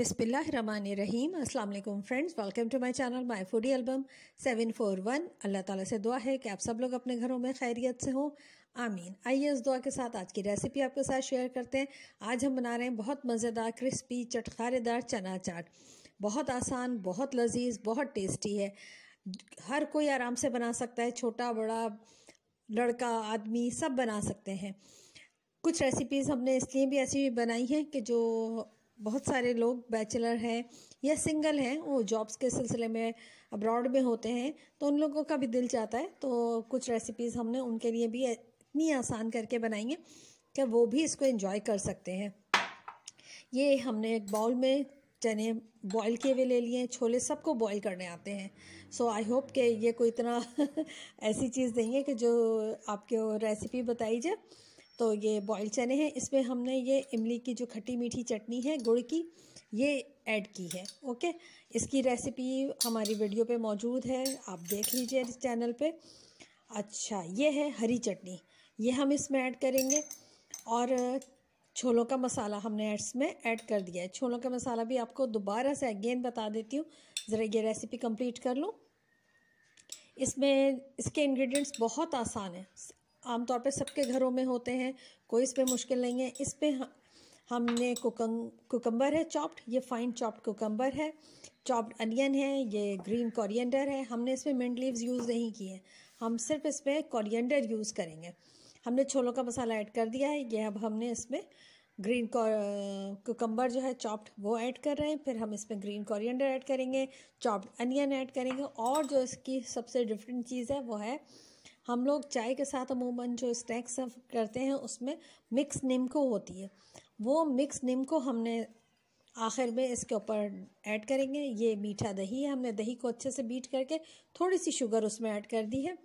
अस्सलाम वालेकुम friends welcome to my channel my foodie album 741 अल्लाह ताला से दुआ है कि आप सब लोग अपने घरों में खैरियत से हों आमीन आइए इस दुआ के साथ आज की रेसिपी आपके साथ शेयर करते हैं आज हम बना रहे हैं बहुत मज़ेदार क्रिस्पी चटखारेदार चना चाट बहुत आसान बहुत लजीज बहुत टेस्टी है हर कोई आराम से बना सकता है छोटा बड़ा लड़का आदमी सब बना सकते हैं कुछ रेसिपीज़ हमने इसलिए भी ऐसी बनाई हैं कि जो बहुत सारे लोग बैचलर हैं या सिंगल हैं वो जॉब्स के सिलसिले में अब्रॉड में होते हैं तो उन लोगों का भी दिल चाहता है तो कुछ रेसिपीज़ हमने उनके लिए भी इतनी आसान करके बनाई हैं कि वो भी इसको इंजॉय कर सकते हैं ये हमने एक बाउल में चने बॉईल किए हुए ले लिए छोले सबको बॉईल करने आते हैं सो आई होप कि ये कोई इतना ऐसी चीज़ नहीं है कि जो आपके रेसिपी बताई जाए तो ये बॉयल चने हैं इसमें हमने ये इमली की जो खट्टी मीठी चटनी है गुड़ की ये ऐड की है ओके इसकी रेसिपी हमारी वीडियो पे मौजूद है आप देख लीजिए इस चैनल पे अच्छा ये है हरी चटनी ये हम इसमें ऐड करेंगे और छोलों का मसाला हमने इसमें ऐड कर दिया है छोलों का मसाला भी आपको दोबारा से अगेन बता देती हूँ ज़रा ये रेसिपी कंप्लीट कर लूँ इसमें इसके इंग्रेडिएंट्स बहुत आसान है आमतौर पे सबके घरों में होते हैं कोई इस पर मुश्किल नहीं है इस पर हमने कोकम कोकम्बर है चॉप्ड ये फाइन चॉप्ड कोकम्बर है चॉप्ड अनियन है ये ग्रीन कोरिएंडर है हमने इसमें मिंट लीव्स यूज़ नहीं किए हैं हम सिर्फ इसमें कोरिएंडर यूज़ करेंगे हमने छोलों का मसाला ऐड कर दिया है ये अब हमने इसमें ग्रीन कोकम्बर जो है चॉप्ड वो ऐड कर रहे हैं फिर हम इसमें ग्रीन कोरिएंडर ऐड करेंगे चॉप्ड अनियन ऐड करेंगे और जो इसकी सबसे डिफरेंट चीज़ है वो है हम लोग चाय के साथ अमूमन जो स्नैक्स करते हैं उसमें मिक्स निम्को होती है वो मिक्स निम्को हमने आखिर में इसके ऊपर ऐड करेंगे ये मीठा दही है हमने दही को अच्छे से बीट करके थोड़ी सी शुगर उसमें ऐड कर दी है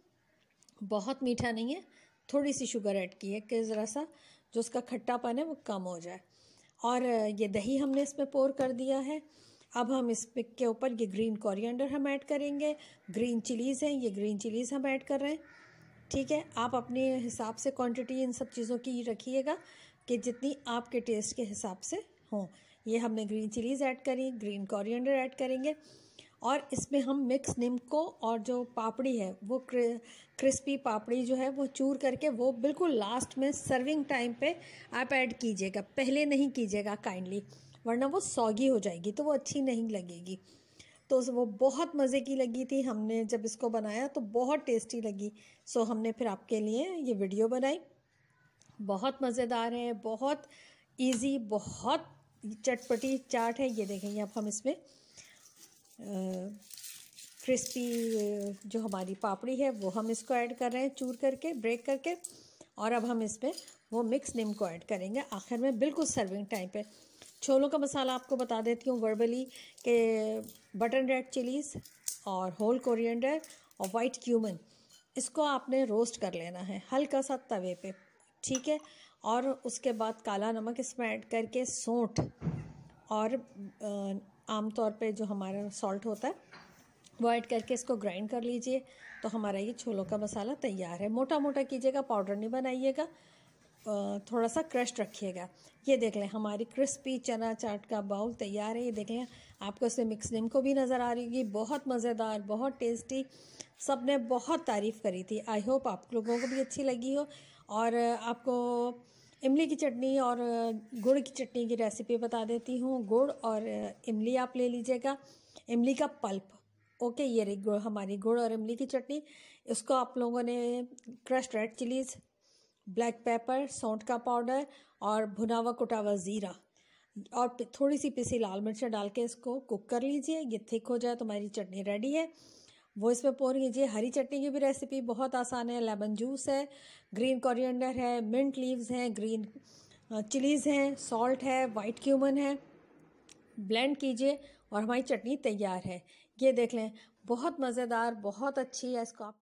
बहुत मीठा नहीं है थोड़ी सी शुगर ऐड की है कि ज़रा सा जो उसका खट्टापन है वो कम हो जाए और ये दही हमने इसमें पोर कर दिया है अब हम इस पिक के ऊपर ये ग्रीन कोरिएंडर हम ऐड करेंगे ग्रीन चिलीज़ हैं ये ग्रीन चिलीज़ हम ऐड कर रहे हैं ठीक है आप अपने हिसाब से क्वांटिटी इन सब चीज़ों की रखिएगा कि जितनी आपके टेस्ट के हिसाब से हों ये हमने ग्रीन चिलीज़ ऐड करी ग्रीन कॉरियडर ऐड करेंगे और इसमें हम मिक्स निम्को और जो पापड़ी है वो क्रिस्पी पापड़ी जो है वो चूर करके वो बिल्कुल लास्ट में सर्विंग टाइम पे आप ऐड कीजिएगा पहले नहीं कीजिएगा काइंडली वरना वो सॉगी हो जाएगी तो वो अच्छी नहीं लगेगी तो वो बहुत मज़े की लगी थी हमने जब इसको बनाया तो बहुत टेस्टी लगी सो हमने फिर आपके लिए ये वीडियो बनाई बहुत मज़ेदार है बहुत इजी बहुत चटपटी चाट है ये देखेंगे अब हम इसमें क्रिस्पी जो हमारी पापड़ी है वो हम इसको ऐड कर रहे हैं चूर करके ब्रेक करके और अब हम इसमें वो मिक्स निम को ऐड करेंगे आखिर में बिल्कुल सर्विंग टाइम पे छोलों का मसाला आपको बता देती हूँ वर्बली के बटन रेड चिलीज़ और होल कोरिएंडर और वाइट क्यूमन इसको आपने रोस्ट कर लेना है हल्का सा तवे पे ठीक है और उसके बाद काला नमक इसमें ऐड करके सोंठ और आमतौर पे जो हमारा सॉल्ट होता है वो ऐड करके इसको ग्राइंड कर लीजिए तो हमारा ये छोलों का मसाला तैयार है मोटा मोटा कीजिएगा पाउडर नहीं बनाइएगा थोड़ा सा क्रश रखिएगा ये देख लें हमारी क्रिस्पी चना चाट का बाउल तैयार है ये देख लें आपको इसमें मिक्स नीम को भी नज़र आ रही होगी बहुत मज़ेदार बहुत टेस्टी सब ने बहुत तारीफ़ करी थी आई होप आप लोगों को भी अच्छी लगी हो और आपको इमली की चटनी और गुड़ की चटनी की रेसिपी बता देती हूँ गुड़ और इमली आप ले लीजिएगा इमली का पल्प ओके ये रही गुड़ हमारी गुड़ और इमली की चटनी इसको आप लोगों ने crushed red chillies black pepper सौंठ का पाउडर और भुना हुआ कुटा हुआ ज़ीरा और थोड़ी सी पिसी लाल मिर्च डाल के इसको कुक कर लीजिए ये थिक हो जाए तो हमारी चटनी रेडी है वो इसमें पोर कीजिए हरी चटनी की भी रेसिपी बहुत आसान है लेमन जूस है ग्रीन कोरिएंडर है मिंट लीव्स हैं ग्रीन चिलीज़ हैं सॉल्ट है वाइट क्यूमन है ब्लेंड कीजिए और हमारी चटनी तैयार है ये देख लें बहुत मज़ेदार बहुत अच्छी है इसको आप